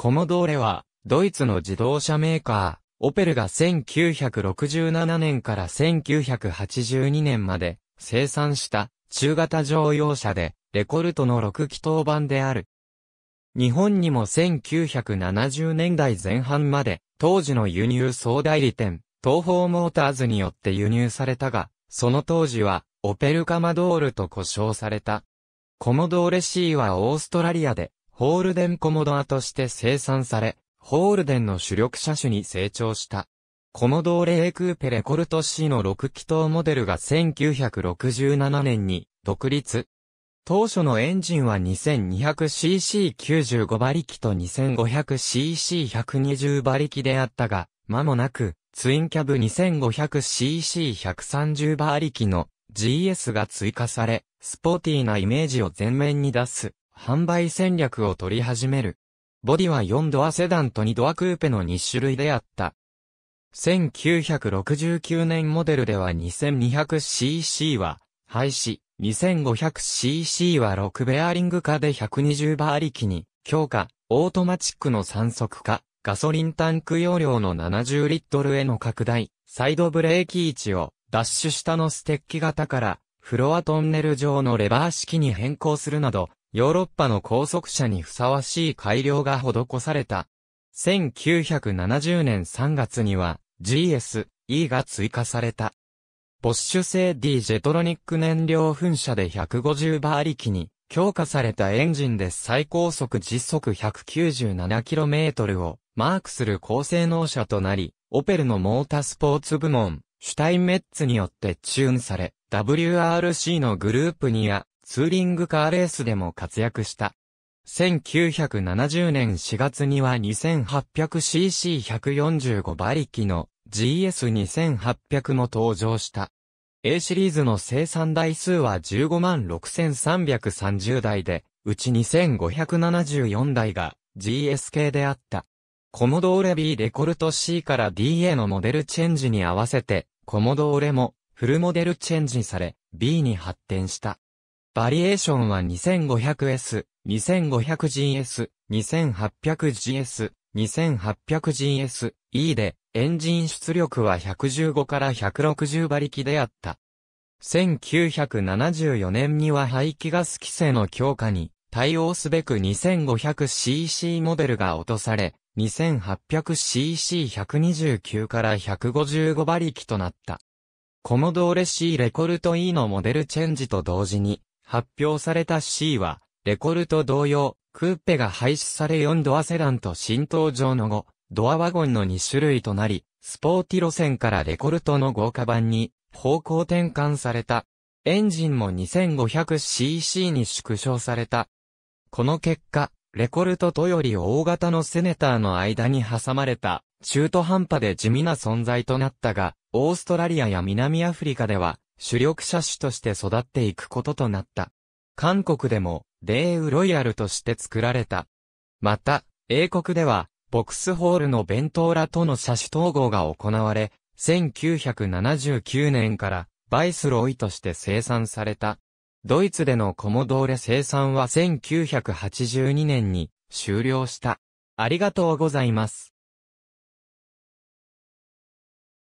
コモドーレは、ドイツの自動車メーカー、オペルが1967年から1982年まで生産した中型乗用車で、レコルトの6気筒版である。日本にも1970年代前半まで、当時の輸入総代理店、東方モーターズによって輸入されたが、その当時は、オペルカマドールと呼称された。コモドーレ C はオーストラリアで、ホールデンコモドアとして生産され、ホールデンの主力車種に成長した。コモドーレエクーペレコルト C の6気筒モデルが1967年に独立。当初のエンジンは 2200cc95 馬力と 2500cc120 馬力であったが、間もなく、ツインキャブ 2500cc130 馬力の GS が追加され、スポーティーなイメージを前面に出す。販売戦略を取り始める。ボディは4ドアセダンと2ドアクーペの2種類であった。1969年モデルでは 2200cc は廃止、2500cc は6ベアリング化で120馬力に強化、オートマチックの3速化、ガソリンタンク容量の70リットルへの拡大、サイドブレーキ位置をダッシュ下のステッキ型からフロアトンネル上のレバー式に変更するなどヨーロッパの高速車にふさわしい改良が施された。1970年3月には GSE が追加された。ボッシュ製 D ジェトロニック燃料噴射で150馬力に強化されたエンジンで最高速時速 197km をマークする高性能車となり、オペルのモータスポーツ部門、シュタインメッツによってチューンされ、WRC のグループにやツーリングカーレースでも活躍した。1970年4月には 2800cc145 馬力の GS2800 も登場した。A シリーズの生産台数は15万6330台で、うち2574台が GS 系であった。コモドーレ B レコルト C から DA のモデルチェンジに合わせて、コモドーレもフルモデルチェンジされ、B に発展した。バリエーションは 2500S、2500GS、2800GS、2800GS-E で、エンジン出力は115から160馬力であった。1974年には排気ガス規制の強化に対応すべく 2500cc モデルが落とされ、2800cc129 から155馬力となった。コモドーレ C レコルト E のモデルチェンジと同時に、発表された C は、レコルト同様、クーペが廃止され4ドアセダンと新登場の後、ドアワゴンの2種類となり、スポーティ路線からレコルトの豪華版に方向転換された。エンジンも 2500cc に縮小された。この結果、レコルトとより大型のセネターの間に挟まれた中途半端で地味な存在となったが、オーストラリアや南アフリカでは主力車種として育っていくこととなった。韓国でも、デーウロイヤルとして作られた。また、英国では、ボクスホールのベントーラとの車種統合が行われ、1979年からバイスロイとして生産された。ドイツでのコモドーレ生産は1982年に終了した。ありがとうございます。